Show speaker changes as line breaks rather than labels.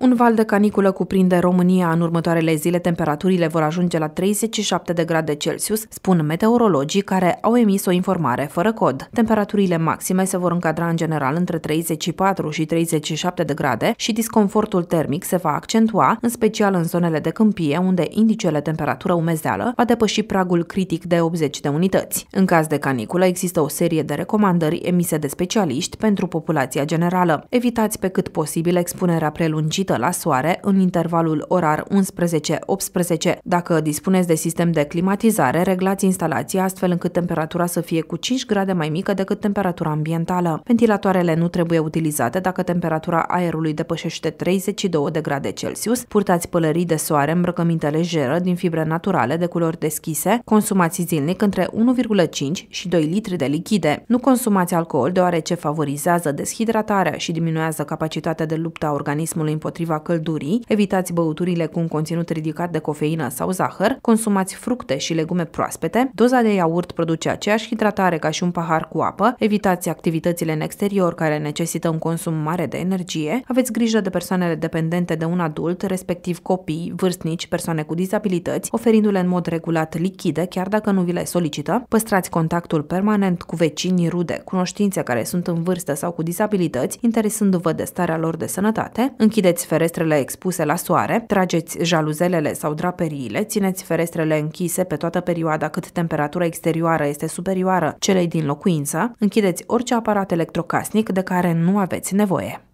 Un val de caniculă cuprinde România. În următoarele zile temperaturile vor ajunge la 37 de grade Celsius, spun meteorologii care au emis o informare fără cod. Temperaturile maxime se vor încadra în general între 34 și 37 de grade și disconfortul termic se va accentua, în special în zonele de câmpie, unde indicele temperatură umezeală va depăși pragul critic de 80 de unități. În caz de caniculă există o serie de recomandări emise de specialiști pentru populația generală. Evitați pe cât posibil expunerea prelungită răcită la soare în intervalul orar 11-18. Dacă dispuneți de sistem de climatizare, reglați instalația astfel încât temperatura să fie cu 5 grade mai mică decât temperatura ambientală. Ventilatoarele nu trebuie utilizate dacă temperatura aerului depășește 32 de grade Celsius. Purtați pălării de soare, îmbrăcăminte lejeră din fibre naturale de culori deschise, consumați zilnic între 1,5 și 2 litri de lichide. Nu consumați alcool deoarece favorizează deshidratarea și diminuează capacitatea de luptă a organismului împotriva împotriva căldurii, evitați băuturile cu un conținut ridicat de cofeină sau zahăr, consumați fructe și legume proaspete, doza de iaurt produce aceeași hidratare ca și un pahar cu apă, evitați activitățile în exterior care necesită un consum mare de energie, aveți grijă de persoanele dependente de un adult, respectiv copii, vârstnici, persoane cu dizabilități, oferindu-le în mod regulat lichide chiar dacă nu vi le solicită, păstrați contactul permanent cu vecini, rude, cunoștințe care sunt în vârstă sau cu dizabilități, interesându-vă de starea lor de sănătate, închideți ferestrele expuse la soare, trageți jaluzelele sau draperiile, țineți ferestrele închise pe toată perioada cât temperatura exterioară este superioară celei din locuință, închideți orice aparat electrocasnic de care nu aveți nevoie.